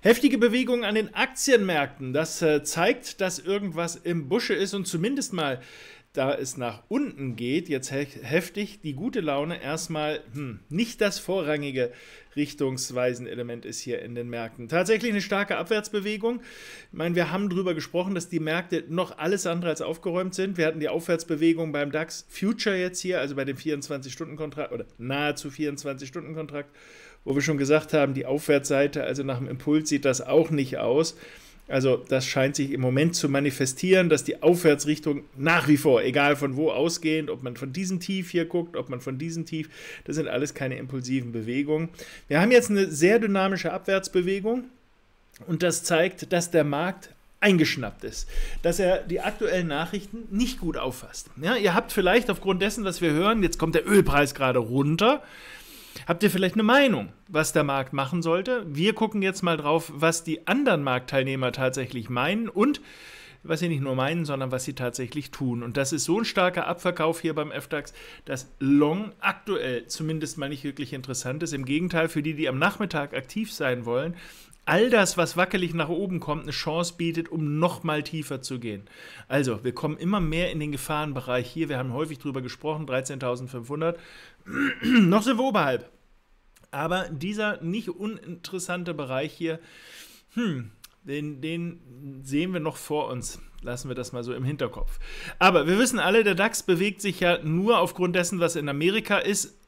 Heftige Bewegungen an den Aktienmärkten, das äh, zeigt, dass irgendwas im Busche ist und zumindest mal da es nach unten geht, jetzt he heftig, die gute Laune erstmal hm, nicht das vorrangige richtungsweisende Element ist hier in den Märkten. Tatsächlich eine starke Abwärtsbewegung. Ich meine, wir haben darüber gesprochen, dass die Märkte noch alles andere als aufgeräumt sind. Wir hatten die Aufwärtsbewegung beim DAX Future jetzt hier, also bei dem 24-Stunden-Kontrakt oder nahezu 24-Stunden-Kontrakt, wo wir schon gesagt haben, die Aufwärtsseite, also nach dem Impuls sieht das auch nicht aus. Also das scheint sich im Moment zu manifestieren, dass die Aufwärtsrichtung nach wie vor, egal von wo ausgehend, ob man von diesem Tief hier guckt, ob man von diesem Tief, das sind alles keine impulsiven Bewegungen. Wir haben jetzt eine sehr dynamische Abwärtsbewegung und das zeigt, dass der Markt eingeschnappt ist, dass er die aktuellen Nachrichten nicht gut auffasst. Ja, ihr habt vielleicht aufgrund dessen, was wir hören, jetzt kommt der Ölpreis gerade runter, Habt ihr vielleicht eine Meinung, was der Markt machen sollte? Wir gucken jetzt mal drauf, was die anderen Marktteilnehmer tatsächlich meinen und was sie nicht nur meinen, sondern was sie tatsächlich tun. Und das ist so ein starker Abverkauf hier beim FDAX, dass Long aktuell zumindest mal nicht wirklich interessant ist. Im Gegenteil, für die, die am Nachmittag aktiv sein wollen, all das, was wackelig nach oben kommt, eine Chance bietet, um nochmal tiefer zu gehen. Also, wir kommen immer mehr in den Gefahrenbereich hier. Wir haben häufig darüber gesprochen, 13.500. noch sind wir oberhalb. Aber dieser nicht uninteressante Bereich hier, hm, den, den, sehen wir noch vor uns. Lassen wir das mal so im Hinterkopf. Aber wir wissen alle, der DAX bewegt sich ja nur aufgrund dessen, was in Amerika ist.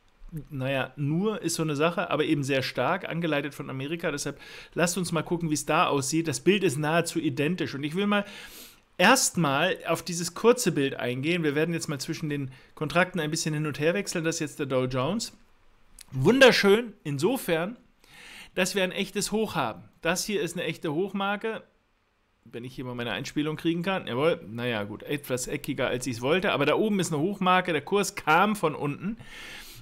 Naja, nur ist so eine Sache, aber eben sehr stark, angeleitet von Amerika. Deshalb lasst uns mal gucken, wie es da aussieht. Das Bild ist nahezu identisch. Und ich will mal erstmal auf dieses kurze Bild eingehen. Wir werden jetzt mal zwischen den Kontrakten ein bisschen hin und her wechseln. Das ist jetzt der Dow Jones wunderschön insofern, dass wir ein echtes Hoch haben. Das hier ist eine echte Hochmarke. Wenn ich hier mal meine Einspielung kriegen kann. Jawohl, naja, gut, etwas eckiger, als ich es wollte. Aber da oben ist eine Hochmarke. Der Kurs kam von unten.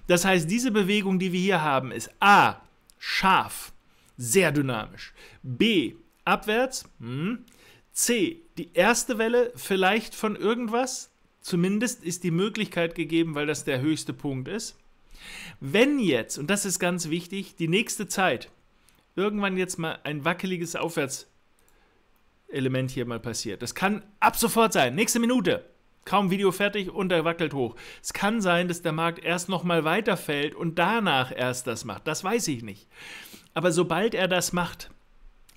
Das heißt, diese Bewegung, die wir hier haben, ist A, scharf, sehr dynamisch. B, abwärts. Hm. C, die erste Welle vielleicht von irgendwas. Zumindest ist die Möglichkeit gegeben, weil das der höchste Punkt ist. Wenn jetzt, und das ist ganz wichtig, die nächste Zeit irgendwann jetzt mal ein wackeliges Aufwärtselement hier mal passiert, das kann ab sofort sein, nächste Minute, kaum Video fertig und er wackelt hoch. Es kann sein, dass der Markt erst nochmal weiterfällt und danach erst das macht, das weiß ich nicht. Aber sobald er das macht,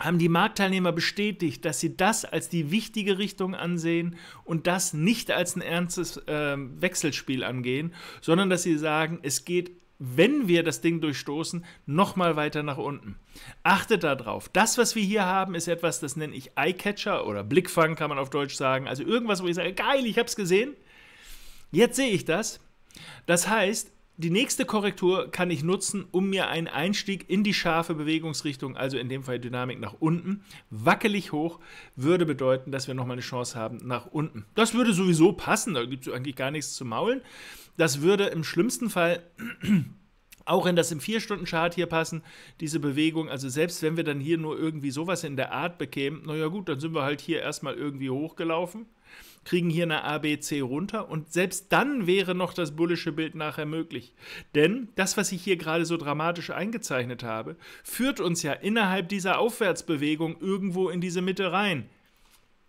haben die Marktteilnehmer bestätigt, dass sie das als die wichtige Richtung ansehen und das nicht als ein ernstes äh, Wechselspiel angehen, sondern dass sie sagen, es geht wenn wir das Ding durchstoßen, nochmal weiter nach unten. Achtet darauf. Das, was wir hier haben, ist etwas, das nenne ich Eyecatcher oder Blickfang, kann man auf Deutsch sagen. Also irgendwas, wo ich sage, geil, ich habe es gesehen. Jetzt sehe ich das. Das heißt, die nächste Korrektur kann ich nutzen, um mir einen Einstieg in die scharfe Bewegungsrichtung, also in dem Fall Dynamik nach unten, wackelig hoch, würde bedeuten, dass wir nochmal eine Chance haben nach unten. Das würde sowieso passen, da gibt es eigentlich gar nichts zu maulen. Das würde im schlimmsten Fall auch in das im 4-Stunden-Chart hier passen, diese Bewegung. Also selbst wenn wir dann hier nur irgendwie sowas in der Art bekämen, naja gut, dann sind wir halt hier erstmal irgendwie hochgelaufen kriegen hier eine ABC runter und selbst dann wäre noch das bullische Bild nachher möglich. Denn das, was ich hier gerade so dramatisch eingezeichnet habe, führt uns ja innerhalb dieser Aufwärtsbewegung irgendwo in diese Mitte rein.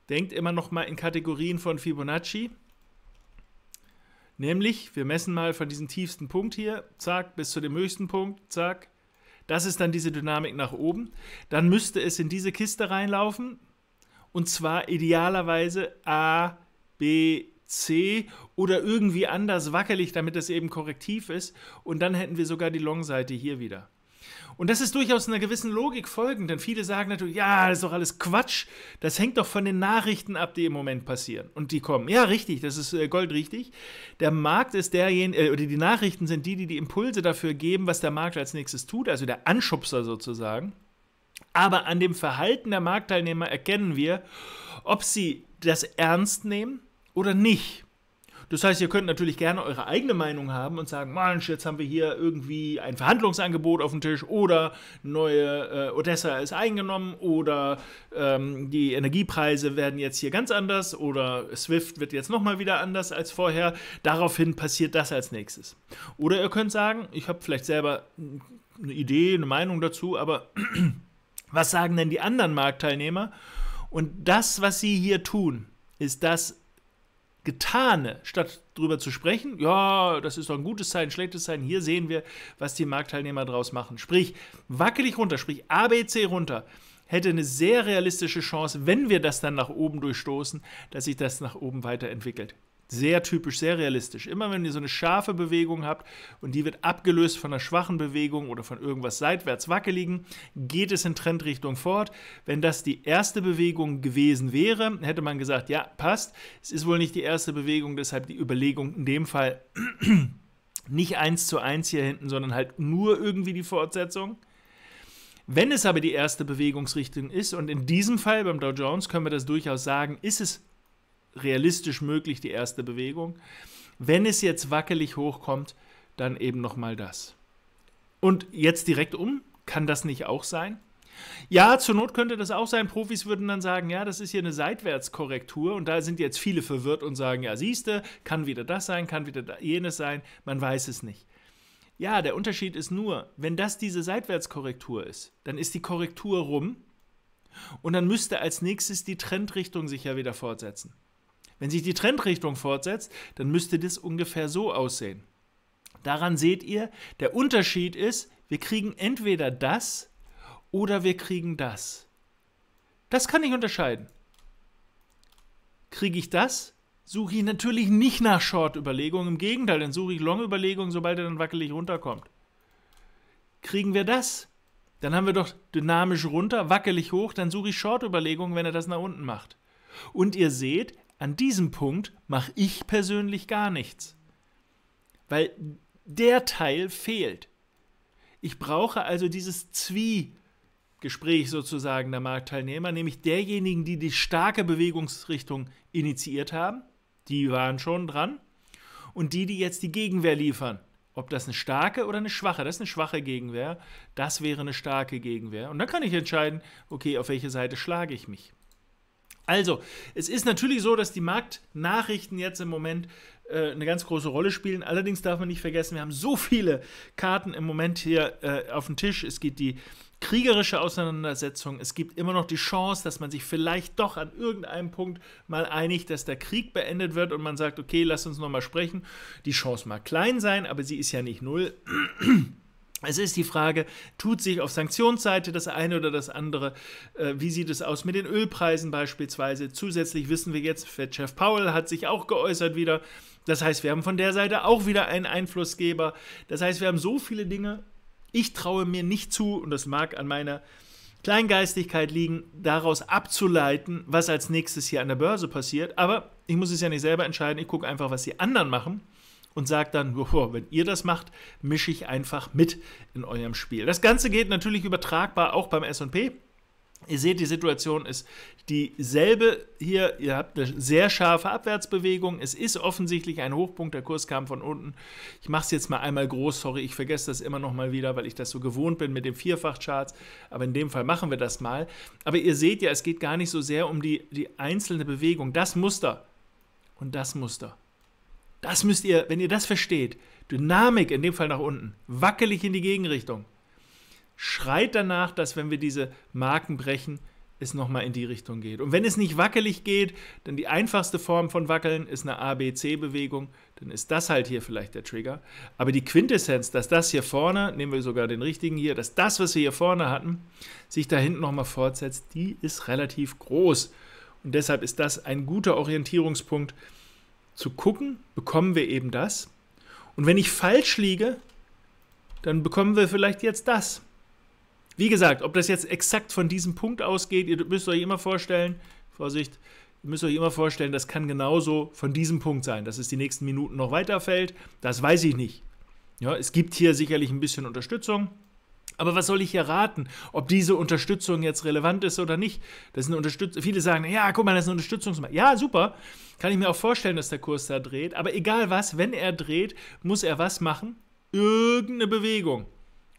Denkt immer noch mal in Kategorien von Fibonacci. Nämlich, wir messen mal von diesem tiefsten Punkt hier, zack, bis zu dem höchsten Punkt, zack. Das ist dann diese Dynamik nach oben. Dann müsste es in diese Kiste reinlaufen, und zwar idealerweise A B, C oder irgendwie anders wackelig, damit es eben korrektiv ist. Und dann hätten wir sogar die Long-Seite hier wieder. Und das ist durchaus einer gewissen Logik folgend, denn viele sagen natürlich, ja, das ist doch alles Quatsch, das hängt doch von den Nachrichten ab, die im Moment passieren. Und die kommen. Ja, richtig, das ist äh, goldrichtig. Der Markt ist derjenige, äh, oder die Nachrichten sind die, die die Impulse dafür geben, was der Markt als nächstes tut, also der Anschubser sozusagen. Aber an dem Verhalten der Marktteilnehmer erkennen wir, ob sie das ernst nehmen, oder nicht. Das heißt, ihr könnt natürlich gerne eure eigene Meinung haben und sagen, Mensch, jetzt haben wir hier irgendwie ein Verhandlungsangebot auf dem Tisch oder neue äh, Odessa ist eingenommen oder ähm, die Energiepreise werden jetzt hier ganz anders oder SWIFT wird jetzt nochmal wieder anders als vorher. Daraufhin passiert das als nächstes. Oder ihr könnt sagen, ich habe vielleicht selber eine Idee, eine Meinung dazu, aber was sagen denn die anderen Marktteilnehmer? Und das, was sie hier tun, ist das, Getane, statt drüber zu sprechen, ja, das ist doch ein gutes Zeichen, schlechtes Zeichen, hier sehen wir, was die Marktteilnehmer draus machen. Sprich, wackelig runter, sprich ABC runter, hätte eine sehr realistische Chance, wenn wir das dann nach oben durchstoßen, dass sich das nach oben weiterentwickelt sehr typisch, sehr realistisch. Immer wenn ihr so eine scharfe Bewegung habt und die wird abgelöst von einer schwachen Bewegung oder von irgendwas seitwärts wackeligen, geht es in Trendrichtung fort. Wenn das die erste Bewegung gewesen wäre, hätte man gesagt, ja, passt. Es ist wohl nicht die erste Bewegung, deshalb die Überlegung in dem Fall nicht eins zu eins hier hinten, sondern halt nur irgendwie die Fortsetzung. Wenn es aber die erste Bewegungsrichtung ist, und in diesem Fall beim Dow Jones können wir das durchaus sagen, ist es realistisch möglich die erste Bewegung. Wenn es jetzt wackelig hochkommt, dann eben nochmal das. Und jetzt direkt um? Kann das nicht auch sein? Ja, zur Not könnte das auch sein. Profis würden dann sagen, ja, das ist hier eine Seitwärtskorrektur und da sind jetzt viele verwirrt und sagen, ja, siehste, kann wieder das sein, kann wieder jenes sein, man weiß es nicht. Ja, der Unterschied ist nur, wenn das diese Seitwärtskorrektur ist, dann ist die Korrektur rum und dann müsste als nächstes die Trendrichtung sich ja wieder fortsetzen. Wenn sich die Trendrichtung fortsetzt, dann müsste das ungefähr so aussehen. Daran seht ihr, der Unterschied ist, wir kriegen entweder das oder wir kriegen das. Das kann ich unterscheiden. Kriege ich das, suche ich natürlich nicht nach Short-Überlegungen. Im Gegenteil, dann suche ich Long-Überlegungen, sobald er dann wackelig runterkommt. Kriegen wir das, dann haben wir doch dynamisch runter, wackelig hoch, dann suche ich Short-Überlegungen, wenn er das nach unten macht. Und ihr seht, an diesem Punkt mache ich persönlich gar nichts, weil der Teil fehlt. Ich brauche also dieses Zwiegespräch sozusagen der Marktteilnehmer, nämlich derjenigen, die die starke Bewegungsrichtung initiiert haben, die waren schon dran, und die, die jetzt die Gegenwehr liefern. Ob das eine starke oder eine schwache, das ist eine schwache Gegenwehr, das wäre eine starke Gegenwehr. Und dann kann ich entscheiden, okay, auf welche Seite schlage ich mich. Also, es ist natürlich so, dass die Marktnachrichten jetzt im Moment äh, eine ganz große Rolle spielen. Allerdings darf man nicht vergessen, wir haben so viele Karten im Moment hier äh, auf dem Tisch. Es geht die kriegerische Auseinandersetzung. Es gibt immer noch die Chance, dass man sich vielleicht doch an irgendeinem Punkt mal einigt, dass der Krieg beendet wird und man sagt, okay, lass uns nochmal sprechen. Die Chance mag klein sein, aber sie ist ja nicht null. Es ist die Frage, tut sich auf Sanktionsseite das eine oder das andere? Äh, wie sieht es aus mit den Ölpreisen beispielsweise? Zusätzlich wissen wir jetzt, Fed-Chef Powell hat sich auch geäußert wieder. Das heißt, wir haben von der Seite auch wieder einen Einflussgeber. Das heißt, wir haben so viele Dinge. Ich traue mir nicht zu, und das mag an meiner Kleingeistigkeit liegen, daraus abzuleiten, was als nächstes hier an der Börse passiert. Aber ich muss es ja nicht selber entscheiden. Ich gucke einfach, was die anderen machen und sagt dann, oh, wenn ihr das macht, mische ich einfach mit in eurem Spiel. Das Ganze geht natürlich übertragbar auch beim SP. Ihr seht, die Situation ist dieselbe hier. Ihr habt eine sehr scharfe Abwärtsbewegung. Es ist offensichtlich ein Hochpunkt. Der Kurs kam von unten. Ich mache es jetzt mal einmal groß. Sorry, ich vergesse das immer noch mal wieder, weil ich das so gewohnt bin mit den Vierfachcharts. Aber in dem Fall machen wir das mal. Aber ihr seht ja, es geht gar nicht so sehr um die, die einzelne Bewegung. Das Muster und das Muster das müsst ihr, wenn ihr das versteht, Dynamik in dem Fall nach unten, wackelig in die Gegenrichtung. Schreit danach, dass wenn wir diese Marken brechen, es nochmal in die Richtung geht. Und wenn es nicht wackelig geht, dann die einfachste Form von Wackeln ist eine ABC-Bewegung, dann ist das halt hier vielleicht der Trigger. Aber die Quintessenz, dass das hier vorne, nehmen wir sogar den richtigen hier, dass das, was wir hier vorne hatten, sich da hinten nochmal fortsetzt, die ist relativ groß. Und deshalb ist das ein guter Orientierungspunkt, zu gucken, bekommen wir eben das. Und wenn ich falsch liege, dann bekommen wir vielleicht jetzt das. Wie gesagt, ob das jetzt exakt von diesem Punkt ausgeht, ihr müsst euch immer vorstellen, Vorsicht, ihr müsst euch immer vorstellen, das kann genauso von diesem Punkt sein, dass es die nächsten Minuten noch weiterfällt. Das weiß ich nicht. Ja, es gibt hier sicherlich ein bisschen Unterstützung. Aber was soll ich hier raten, ob diese Unterstützung jetzt relevant ist oder nicht? Das ist eine Viele sagen, ja, guck mal, das ist eine Unterstützungsmaßnahme. Ja, super. Kann ich mir auch vorstellen, dass der Kurs da dreht. Aber egal was, wenn er dreht, muss er was machen? Irgendeine Bewegung.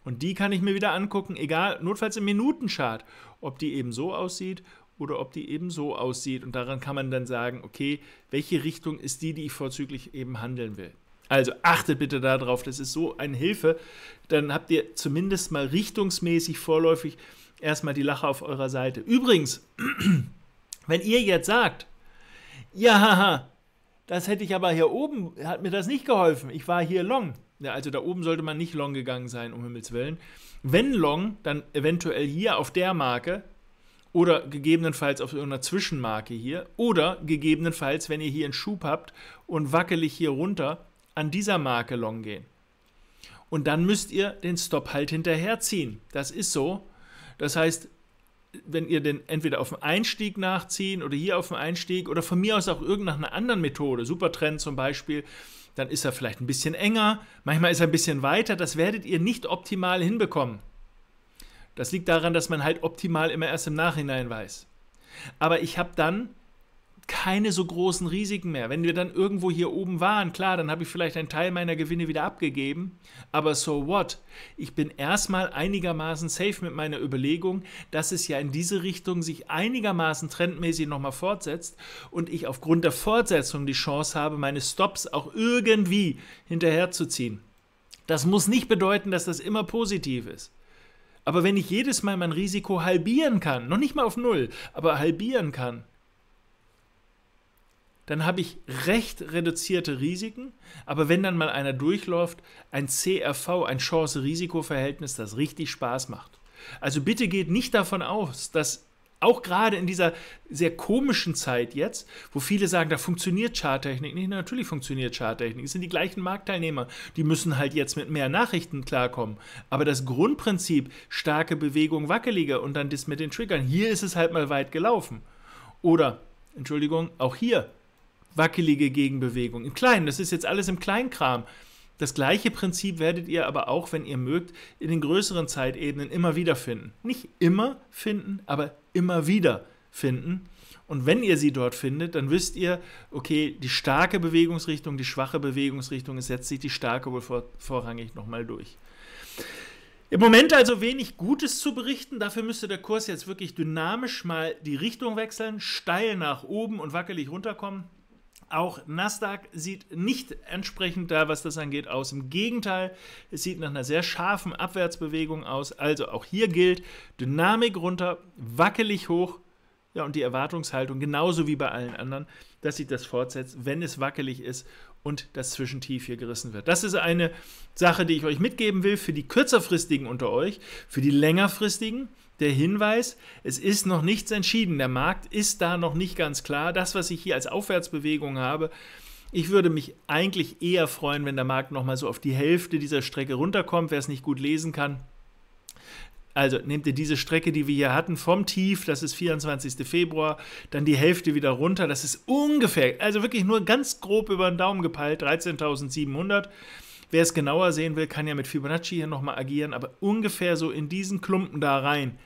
Und die kann ich mir wieder angucken, egal, notfalls im Minutenchart, ob die eben so aussieht oder ob die eben so aussieht. Und daran kann man dann sagen, okay, welche Richtung ist die, die ich vorzüglich eben handeln will. Also achtet bitte darauf, das ist so eine Hilfe. Dann habt ihr zumindest mal richtungsmäßig vorläufig erstmal die Lache auf eurer Seite. Übrigens, wenn ihr jetzt sagt, ja, das hätte ich aber hier oben, hat mir das nicht geholfen, ich war hier long. Ja, also da oben sollte man nicht long gegangen sein, um Himmels Willen. Wenn long, dann eventuell hier auf der Marke, oder gegebenenfalls auf irgendeiner Zwischenmarke hier oder gegebenenfalls, wenn ihr hier einen Schub habt und wackelig hier runter, an dieser Marke long gehen. Und dann müsst ihr den Stop halt hinterherziehen. Das ist so. Das heißt, wenn ihr den entweder auf dem Einstieg nachziehen oder hier auf dem Einstieg oder von mir aus auch irgendeiner anderen Methode, Supertrend zum Beispiel, dann ist er vielleicht ein bisschen enger, manchmal ist er ein bisschen weiter, das werdet ihr nicht optimal hinbekommen. Das liegt daran, dass man halt optimal immer erst im Nachhinein weiß. Aber ich habe dann keine so großen Risiken mehr. Wenn wir dann irgendwo hier oben waren, klar, dann habe ich vielleicht einen Teil meiner Gewinne wieder abgegeben, aber so what? Ich bin erstmal einigermaßen safe mit meiner Überlegung, dass es ja in diese Richtung sich einigermaßen trendmäßig nochmal fortsetzt und ich aufgrund der Fortsetzung die Chance habe, meine Stops auch irgendwie hinterherzuziehen. Das muss nicht bedeuten, dass das immer positiv ist. Aber wenn ich jedes Mal mein Risiko halbieren kann, noch nicht mal auf Null, aber halbieren kann, dann habe ich recht reduzierte Risiken, aber wenn dann mal einer durchläuft, ein CRV, ein Chance-Risiko-Verhältnis, das richtig Spaß macht. Also bitte geht nicht davon aus, dass auch gerade in dieser sehr komischen Zeit jetzt, wo viele sagen, da funktioniert Charttechnik nicht. Natürlich funktioniert Charttechnik. Es sind die gleichen Marktteilnehmer. Die müssen halt jetzt mit mehr Nachrichten klarkommen. Aber das Grundprinzip, starke Bewegung, wackelige und dann das mit den Triggern, hier ist es halt mal weit gelaufen. Oder, Entschuldigung, auch hier wackelige Gegenbewegung. Im Kleinen, das ist jetzt alles im Kleinkram. Das gleiche Prinzip werdet ihr aber auch, wenn ihr mögt, in den größeren Zeitebenen immer wieder finden. Nicht immer finden, aber immer wieder finden. Und wenn ihr sie dort findet, dann wisst ihr, okay, die starke Bewegungsrichtung, die schwache Bewegungsrichtung, es setzt sich die starke wohl vor, vorrangig nochmal durch. Im Moment also wenig Gutes zu berichten, dafür müsste der Kurs jetzt wirklich dynamisch mal die Richtung wechseln, steil nach oben und wackelig runterkommen. Auch Nasdaq sieht nicht entsprechend da, was das angeht, aus. Im Gegenteil, es sieht nach einer sehr scharfen Abwärtsbewegung aus. Also auch hier gilt, Dynamik runter, wackelig hoch. Ja, und die Erwartungshaltung, genauso wie bei allen anderen, dass sich das fortsetzt, wenn es wackelig ist und das Zwischentief hier gerissen wird. Das ist eine Sache, die ich euch mitgeben will für die kürzerfristigen unter euch, für die längerfristigen. Der Hinweis, es ist noch nichts entschieden. Der Markt ist da noch nicht ganz klar. Das, was ich hier als Aufwärtsbewegung habe, ich würde mich eigentlich eher freuen, wenn der Markt nochmal so auf die Hälfte dieser Strecke runterkommt, wer es nicht gut lesen kann also nehmt ihr diese Strecke, die wir hier hatten, vom Tief, das ist 24. Februar, dann die Hälfte wieder runter, das ist ungefähr, also wirklich nur ganz grob über den Daumen gepeilt, 13.700. Wer es genauer sehen will, kann ja mit Fibonacci hier nochmal agieren, aber ungefähr so in diesen Klumpen da rein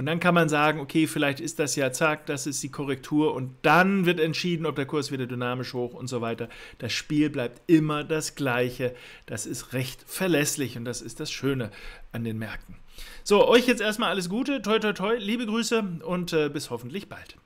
und dann kann man sagen, okay, vielleicht ist das ja zack, das ist die Korrektur und dann wird entschieden, ob der Kurs wieder dynamisch hoch und so weiter. Das Spiel bleibt immer das gleiche. Das ist recht verlässlich und das ist das Schöne an den Märkten. So, euch jetzt erstmal alles Gute, toi toi toi, liebe Grüße und äh, bis hoffentlich bald.